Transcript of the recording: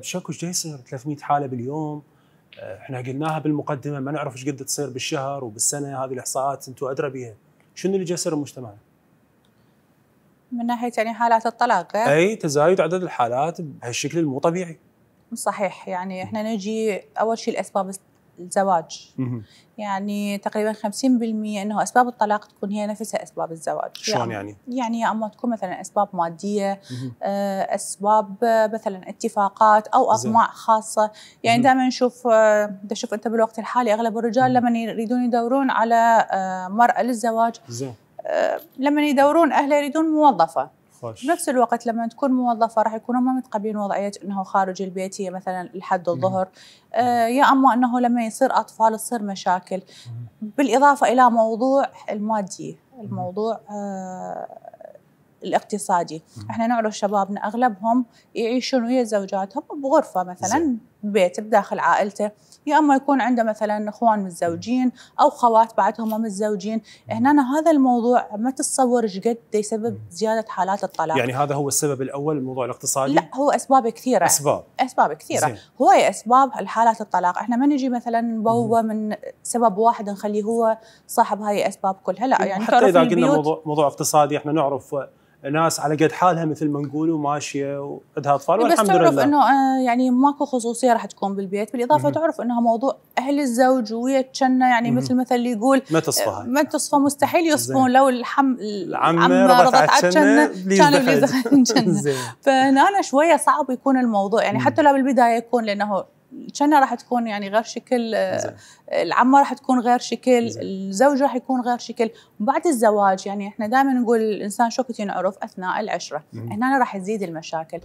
شكو ايش يصير 300 حاله باليوم آه، احنا قلناها بالمقدمه ما نعرف ايش قد تصير بالشهر وبالسنه هذه الاحصاءات انتم ادرى بها شنو اللي يصير بمجتمعنا؟ من ناحيه يعني حالات الطلاق اي تزايد عدد الحالات بهالشكل المو طبيعي صحيح يعني احنا نجي اول شيء الاسباب الزواج يعني تقريبا 50% انه اسباب الطلاق تكون هي نفسها اسباب الزواج شلون يعني يعني, يعني يا اما تكون مثلا اسباب ماديه آه، اسباب آه، مثلا اتفاقات او اطماع خاصه يعني دائما نشوف تشوف آه، انت بالوقت الحالي اغلب الرجال لما يريدون يدورون على مراه للزواج لما يدورون اهلها يريدون موظفه في نفس الوقت لما تكون موظفه راح يكونوا ما متقبلين وضعيه انه خارج البيت هي مثلا لحد الظهر آه يا اما انه لما يصير اطفال تصير مشاكل مم. بالاضافه الى موضوع المادي الموضوع آه الاقتصادي مم. احنا نعرف شبابنا اغلبهم يعيشون ويا زوجاتهم بغرفه مثلا ببيته بداخل عائلته يا اما يكون عنده مثلا اخوان متزوجين او خوات بعدهم متزوجين هنا هذا الموضوع ما تتصور ايش قد يسبب زياده حالات الطلاق يعني هذا هو السبب الاول الموضوع الاقتصادي لا هو اسباب كثيره اسباب اسباب كثيره زين. هو اسباب حالات الطلاق احنا ما نجي مثلا نبوه من سبب واحد نخليه هو صاحب هاي الاسباب كلها لا يعني حتى اذا قلنا موضوع, موضوع اقتصادي احنا نعرف ناس على قد حالها مثل ما نقول وماشيه وعندها اطفال إيه، والحمد لله بس تعرف انه آه، يعني ماكو خصوصيه راح تكون بالبيت بالاضافه مم. تعرف انها موضوع اهل الزوج ويا يعني مم. مثل مثل اللي يقول ما تصفى آه، ما تصفى مستحيل يصفون لو الحم العمه رضت على كان اللي فهنا شويه صعب يكون الموضوع يعني مم. حتى لو بالبدايه يكون لانه شنها راح تكون يعني غير شكل آه، العمه راح تكون غير شكل الزوج راح يكون غير شكل بعد الزواج يعني احنا دائما نقول الانسان شوكه ينعرف اثناء العشره هنا راح تزيد المشاكل